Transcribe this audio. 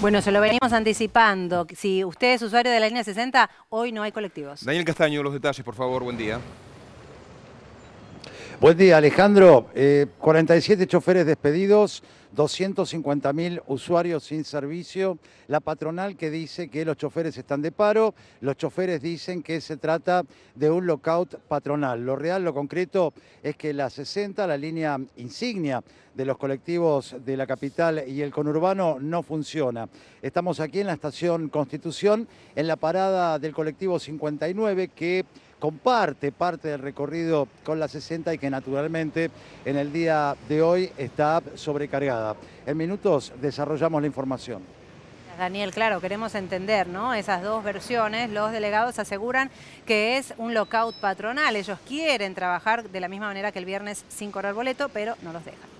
Bueno, se lo venimos anticipando. Si usted es usuario de la línea 60, hoy no hay colectivos. Daniel Castaño, los detalles, por favor. Buen día. Buen día, Alejandro. 47 eh, choferes despedidos, 250.000 usuarios sin servicio. La patronal que dice que los choferes están de paro, los choferes dicen que se trata de un lockout patronal. Lo real, lo concreto, es que la 60, la línea insignia de los colectivos de la capital y el conurbano, no funciona. Estamos aquí en la estación Constitución, en la parada del colectivo 59 que comparte parte del recorrido con la 60 y que naturalmente en el día de hoy está sobrecargada. En minutos desarrollamos la información. Daniel, claro, queremos entender ¿no? esas dos versiones. Los delegados aseguran que es un lockout patronal. Ellos quieren trabajar de la misma manera que el viernes sin correr boleto, pero no los dejan.